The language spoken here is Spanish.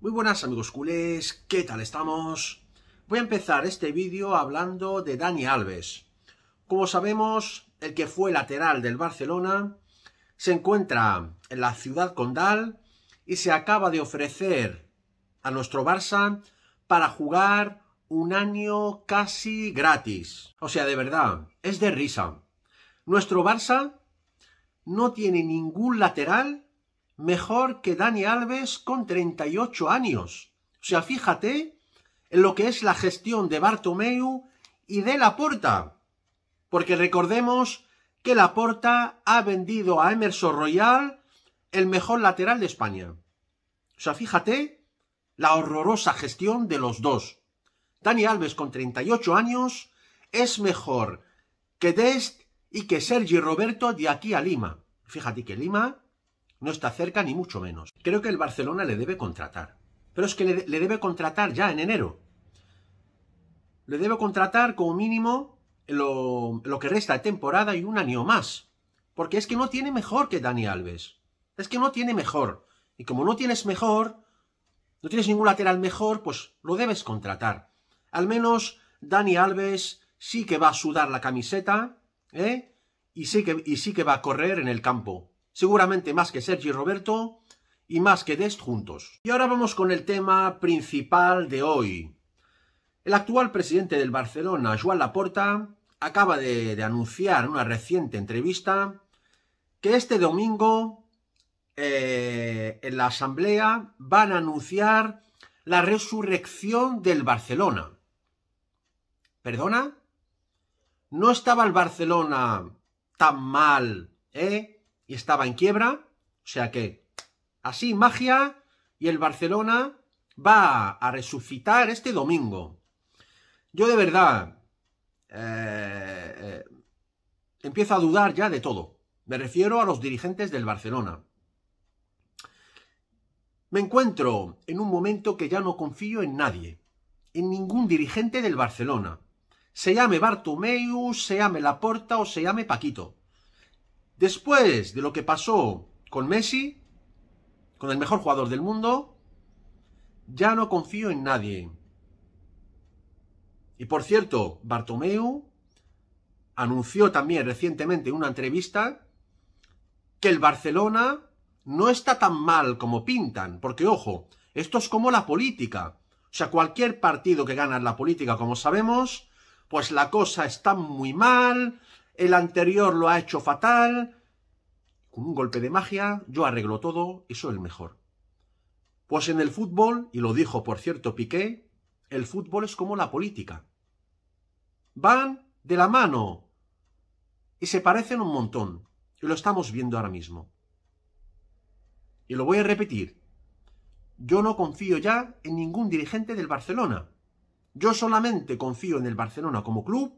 Muy buenas amigos culés, ¿qué tal estamos? Voy a empezar este vídeo hablando de Dani Alves. Como sabemos, el que fue lateral del Barcelona se encuentra en la ciudad condal y se acaba de ofrecer a nuestro Barça para jugar un año casi gratis. O sea, de verdad, es de risa. Nuestro Barça no tiene ningún lateral mejor que Dani Alves con 38 años. O sea, fíjate en lo que es la gestión de Bartomeu y de Laporta. Porque recordemos que Laporta ha vendido a Emerson Royal el mejor lateral de España. O sea, fíjate la horrorosa gestión de los dos. Dani Alves con 38 años es mejor que Dest y que Sergi Roberto de aquí a Lima. Fíjate que Lima no está cerca ni mucho menos. Creo que el Barcelona le debe contratar. Pero es que le, debe contratar ya en enero. Le debe contratar como mínimo lo, lo que resta de temporada y un año más. Porque es que no tiene mejor que Dani Alves. Es que no tiene mejor. Y como no tienes mejor, no tienes ningún lateral mejor, pues lo debes contratar. Al menos Dani Alves sí que va a sudar la camiseta, ¿eh? Y sí que, y sí que va a correr en el campo seguramente más que Sergi Roberto y más que Dest juntos. Y ahora vamos con el tema principal de hoy. El actual presidente del Barcelona, Joan Laporta, acaba de, anunciar en una reciente entrevista que este domingo eh, en la asamblea van a anunciar la resurrección del Barcelona. ¿Perdona? ¿No estaba el Barcelona tan mal, eh? y estaba en quiebra. O sea que, así magia, y el Barcelona va a resucitar este domingo. Yo de verdad eh, eh, empiezo a dudar ya de todo. Me refiero a los dirigentes del Barcelona. Me encuentro en un momento que ya no confío en nadie, en ningún dirigente del Barcelona. Se llame Bartomeu, se llame Laporta o se llame Paquito. Después de lo que pasó con Messi, con el mejor jugador del mundo, ya no confío en nadie. Y por cierto, Bartomeu anunció también recientemente en una entrevista que el Barcelona no está tan mal como pintan, porque ojo, esto es como la política. O sea, cualquier partido que gana en la política, como sabemos, pues la cosa está muy mal, el anterior lo ha hecho fatal. Con un golpe de magia, yo arreglo todo y soy el mejor. Pues en el fútbol, y lo dijo por cierto Piqué, el fútbol es como la política. Van de la mano y se parecen un montón. Y lo estamos viendo ahora mismo. Y lo voy a repetir. Yo no confío ya en ningún dirigente del Barcelona. Yo solamente confío en el Barcelona como club